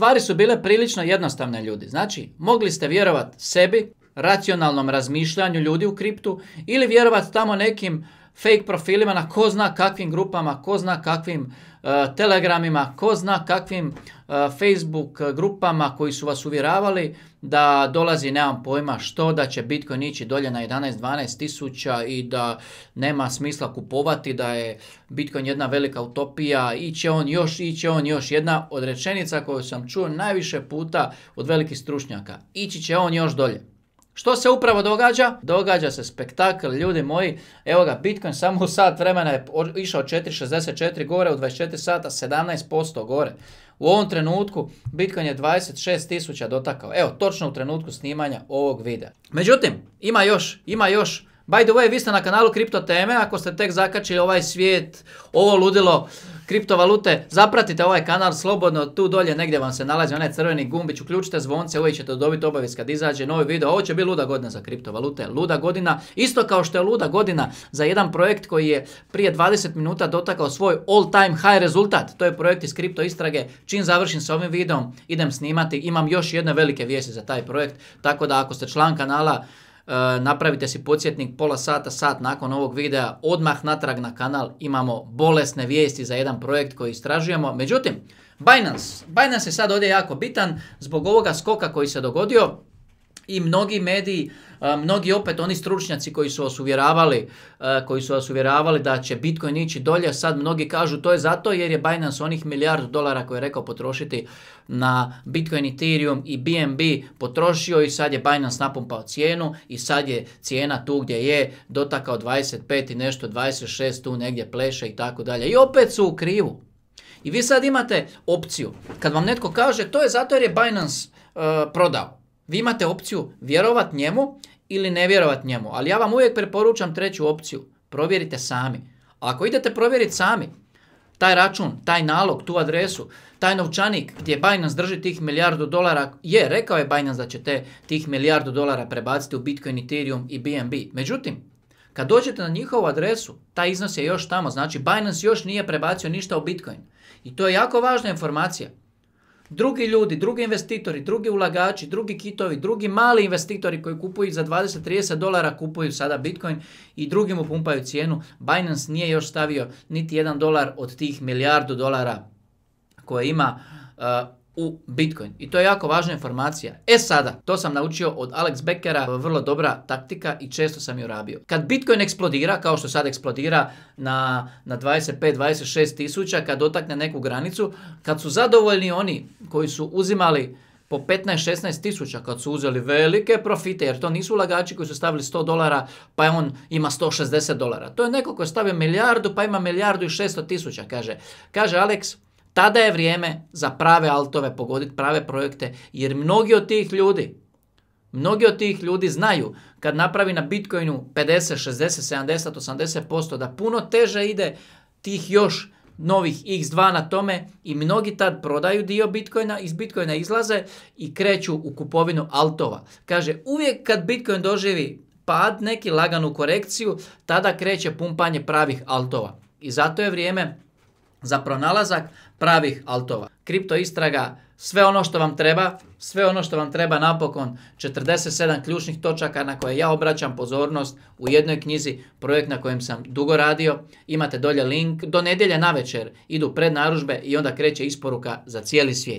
Stvari su bile prilično jednostavne ljudi. Znači, mogli ste vjerovati sebi, racionalnom razmišljanju ljudi u kriptu ili vjerovati tamo nekim fake profilima, na ko zna kakvim grupama, ko zna kakvim e, telegramima, ko zna kakvim e, Facebook grupama koji su vas uvjeravali da dolazi, nemam pojma što, da će Bitcoin ići dolje na 11-12 tisuća i da nema smisla kupovati, da je Bitcoin jedna velika utopija, iće on još, iće on još. Jedna od rečenica koju sam čuo najviše puta od velikih stručnjaka, ići će on još dolje. Što se upravo događa? Događa se spektakl, ljudi moji, evo ga, Bitcoin samo u sat vremena je išao 4.64 gore, u 24 sata 17% gore. U ovom trenutku Bitcoin je 26.000 dotakao, evo, točno u trenutku snimanja ovog videa. Međutim, ima još, ima još By the way, vi ste na kanalu Kripto Teme, ako ste tek zakačili ovaj svijet, ovo ludilo kriptovalute, zapratite ovaj kanal slobodno, tu dolje negdje vam se nalazi onaj crveni gumbić, uključite zvonce, uvijek ćete dobiti obavijest kad izađe novi video. Ovo će biti luda godina za kriptovalute, luda godina, isto kao što je luda godina za jedan projekt koji je prije 20 minuta dotakao svoj all time high rezultat. To je projekt iz kripto istrage. Čim završim s ovim videom, idem snimati, imam još jedne velike vijesti za taj projekt, tako da ako ste član kanala E, napravite si podsjetnik pola sata, sat nakon ovog videa, odmah natrag na kanal imamo bolesne vijesti za jedan projekt koji istražujemo. Međutim, Binance, Binance je sad ovdje jako bitan zbog ovoga skoka koji se dogodio i mnogi mediji, mnogi opet oni stručnjaci koji su vas uvjeravali, koji su vas uvjeravali da će Bitcoin ići dolje, sad mnogi kažu to je zato jer je Binance onih milijardu dolara koje je rekao potrošiti na Bitcoin, Ethereum i BNB potrošio i sad je Binance napumpao cijenu i sad je cijena tu gdje je dotakao 25 i nešto 26 tu negdje pleše i tako dalje. I opet su u krivu. I vi sad imate opciju. Kad vam netko kaže to je zato jer je Binance prodao. Vi imate opciju vjerovat njemu ili ne vjerovat njemu, ali ja vam uvijek preporučam treću opciju. Provjerite sami. Ako idete provjeriti sami, taj račun, taj nalog, tu adresu, taj novčanik gdje Binance drži tih milijardu dolara, je, rekao je Binance da će te, tih milijardu dolara prebaciti u Bitcoin, Ethereum i BNB. Međutim, kad dođete na njihovu adresu, taj iznos je još tamo, znači Binance još nije prebacio ništa u Bitcoin. I to je jako važna informacija drugi ljudi, drugi investitori, drugi ulagači, drugi kitovi, drugi mali investitori koji kupuju za 20-30 dolara kupuju sada Bitcoin i drugi mu pumpaju cijenu. Binance nije još stavio niti jedan dolar od tih milijardu dolara koje ima eh, u Bitcoin. I to je jako važna informacija. E sada, to sam naučio od Alex Beckera, vrlo dobra taktika i često sam ju rabio. Kad Bitcoin eksplodira, kao što sad eksplodira na, na 25-26 tisuća, kad dotakne neku granicu, kad su zadovoljni oni koji su uzimali po 15-16 tisuća kad su uzeli velike profite, jer to nisu ulagači koji su stavili 100 dolara pa on ima 160 dolara. To je neko koji je stavio milijardu pa ima milijardu i 600 tisuća, kaže. Kaže Alex, tada je vrijeme za prave altove pogoditi, prave projekte, jer mnogi od tih ljudi, mnogi od tih ljudi znaju kad napravi na Bitcoinu 50, 60, 70, 80% da puno teže ide tih još novih x2 na tome i mnogi tad prodaju dio Bitcoina, iz Bitcoina izlaze i kreću u kupovinu altova. Kaže, uvijek kad Bitcoin doživi pad, neki laganu korekciju, tada kreće pumpanje pravih altova. I zato je vrijeme za pronalazak pravih altova. Kripto istraga, sve ono što vam treba, sve ono što vam treba napokon, 47 ključnih točaka na koje ja obraćam pozornost u jednoj knjizi, projekt na kojem sam dugo radio. Imate dolje link, do nedjelje na večer idu prednaružbe i onda kreće isporuka za cijeli svijet.